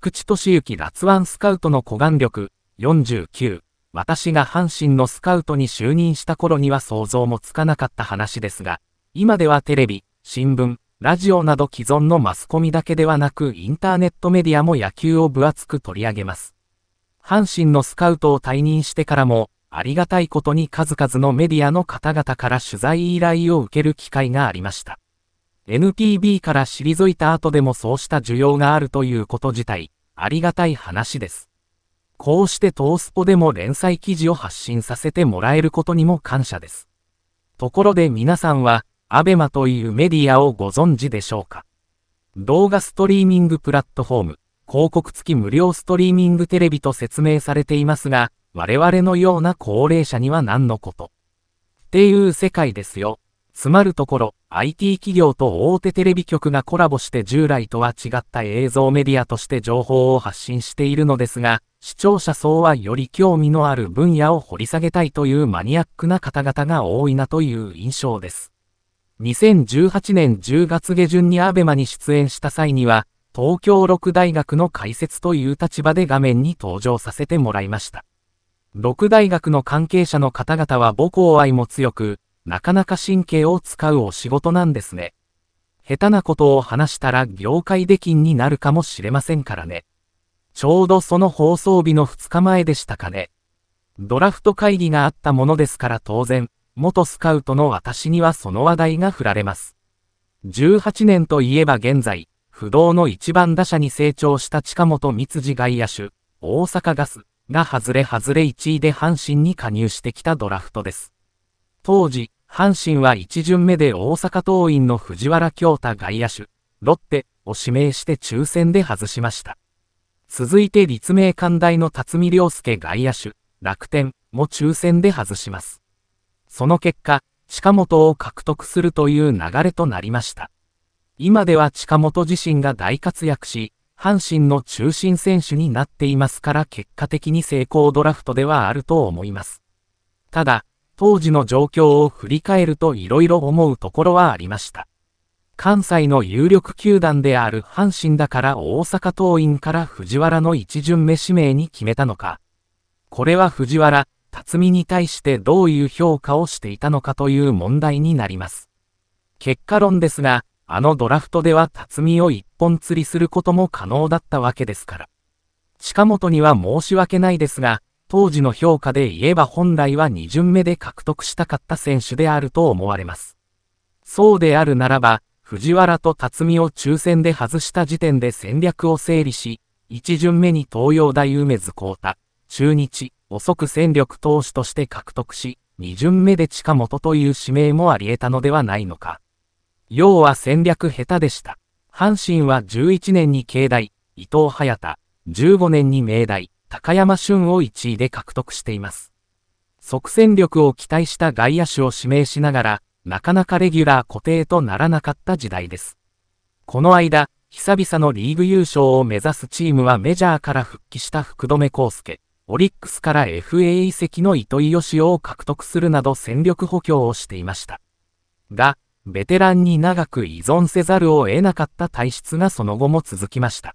菊池敏之辣腕スカウトの小眼力49私が阪神のスカウトに就任した頃には想像もつかなかった話ですが今ではテレビ新聞ラジオなど既存のマスコミだけではなくインターネットメディアも野球を分厚く取り上げます阪神のスカウトを退任してからもありがたいことに数々のメディアの方々から取材依頼を受ける機会がありました NPB から退いた後でもそうした需要があるということ自体、ありがたい話です。こうしてトースポでも連載記事を発信させてもらえることにも感謝です。ところで皆さんは、アベマというメディアをご存知でしょうか動画ストリーミングプラットフォーム、広告付き無料ストリーミングテレビと説明されていますが、我々のような高齢者には何のことっていう世界ですよ。つまるところ、IT 企業と大手テレビ局がコラボして従来とは違った映像メディアとして情報を発信しているのですが、視聴者層はより興味のある分野を掘り下げたいというマニアックな方々が多いなという印象です。2018年10月下旬に abema に出演した際には、東京六大学の解説という立場で画面に登場させてもらいました。六大学の関係者の方々は母校愛も強く、なかなか神経を使うお仕事なんですね。下手なことを話したら業界出禁になるかもしれませんからね。ちょうどその放送日の2日前でしたかね。ドラフト会議があったものですから当然、元スカウトの私にはその話題が振られます。18年といえば現在、不動の一番打者に成長した近本光次外野手、大阪ガスが外れ外れ1位で阪神に加入してきたドラフトです。当時、阪神は1巡目で大阪桐蔭の藤原京太外野手、ロッテを指名して抽選で外しました。続いて立命館大の辰巳良介外野手、楽天も抽選で外します。その結果、近本を獲得するという流れとなりました。今では近本自身が大活躍し、阪神の中心選手になっていますから結果的に成功ドラフトではあると思います。ただ、当時の状況を振り返ると色々思うところはありました。関西の有力球団である阪神だから大阪桐蔭から藤原の一巡目指名に決めたのか。これは藤原、辰巳に対してどういう評価をしていたのかという問題になります。結果論ですが、あのドラフトでは辰巳を一本釣りすることも可能だったわけですから。近本には申し訳ないですが、当時の評価で言えば本来は2巡目で獲得したかった選手であると思われます。そうであるならば、藤原と辰巳を抽選で外した時点で戦略を整理し、1巡目に東洋大梅津光太、中日、遅く戦力投手として獲得し、2巡目で近本という指名もあり得たのではないのか。要は戦略下手でした。阪神は11年に境大、伊藤隼太、15年に明大、高山俊を1位で獲得しています。即戦力を期待した外野手を指名しながら、なかなかレギュラー固定とならなかった時代です。この間、久々のリーグ優勝を目指すチームはメジャーから復帰した福留康介、オリックスから FA 移籍の糸井義雄を獲得するなど戦力補強をしていました。が、ベテランに長く依存せざるを得なかった体質がその後も続きました。